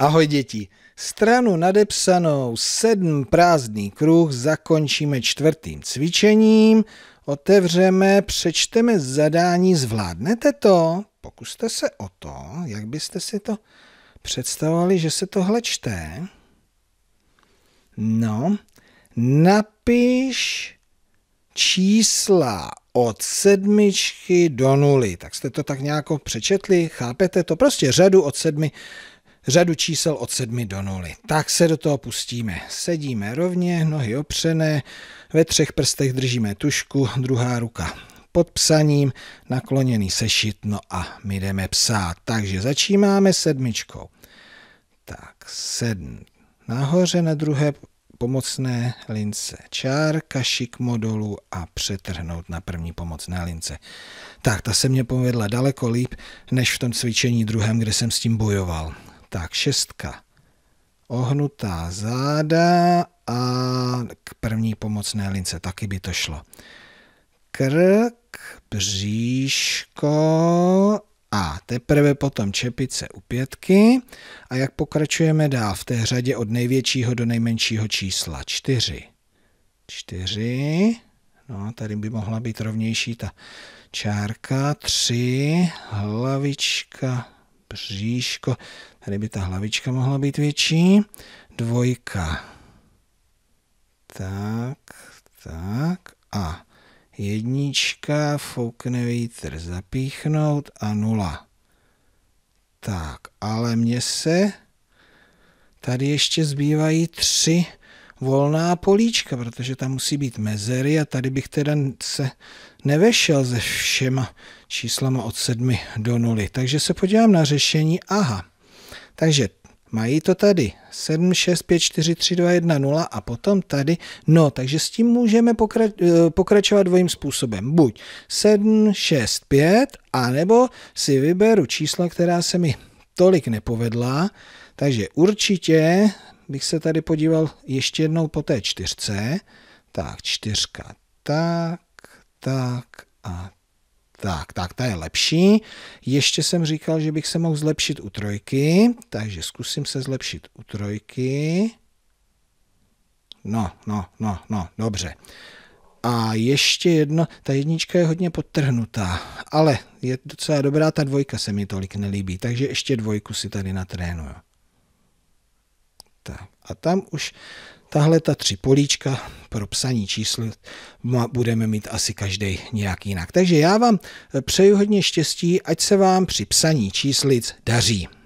Ahoj děti, stranu nadepsanou sedm prázdný kruh zakončíme čtvrtým cvičením, otevřeme, přečteme zadání, zvládnete to? Pokuste se o to, jak byste si to představovali, že se tohle čte. No, napiš čísla od sedmičky do nuly. Tak jste to tak nějak přečetli, chápete to? Prostě řadu od sedmi řadu čísel od 7 do 0. Tak se do toho pustíme. Sedíme rovně, nohy opřené, ve třech prstech držíme tušku, druhá ruka pod psaním, nakloněný sešit, no a my jdeme psát. Takže začínáme sedmičkou. Tak, sedm nahoře na druhé pomocné lince čárka, šikmo dolů a přetrhnout na první pomocné lince. Tak, ta se mě povedla daleko líp, než v tom cvičení druhém, kde jsem s tím bojoval. Tak šestka. Ohnutá záda a k první pomocné lince taky by to šlo. Krk, bříško a teprve potom čepice u pětky. A jak pokračujeme dál v té řadě od největšího do nejmenšího čísla? Čtyři. Čtyři. No, tady by mohla být rovnější ta čárka. Tři. Hlavička bříško. Tady by ta hlavička mohla být větší. Dvojka. Tak, tak a jednička, foukne vítr, zapíchnout a nula. Tak, ale mně se tady ještě zbývají tři volná políčka, protože tam musí být mezery a tady bych teda se nevešel se všema číslama od 7 do 0. Takže se podívám na řešení. Aha, takže mají to tady 7, 6, 5, 4, 3, 2, 1, 0 a potom tady, no, takže s tím můžeme eh, pokračovat dvojím způsobem. Buď 7, 6, 5, anebo si vyberu čísla, která se mi tolik nepovedla, takže určitě bych se tady podíval ještě jednou po té čtyřce. Tak, čtyřka, tak, tak a tak, tak, ta je lepší. Ještě jsem říkal, že bych se mohl zlepšit u trojky, takže zkusím se zlepšit u trojky. No, no, no, no, dobře. A ještě jedno, ta jednička je hodně podtrhnutá, ale je docela dobrá, ta dvojka se mi tolik nelíbí, takže ještě dvojku si tady natrénuju. Tak. A tam už tahle ta tři políčka pro psaní čísl budeme mít asi každý nějak jinak. Takže já vám přeju hodně štěstí, ať se vám při psaní číslic daří.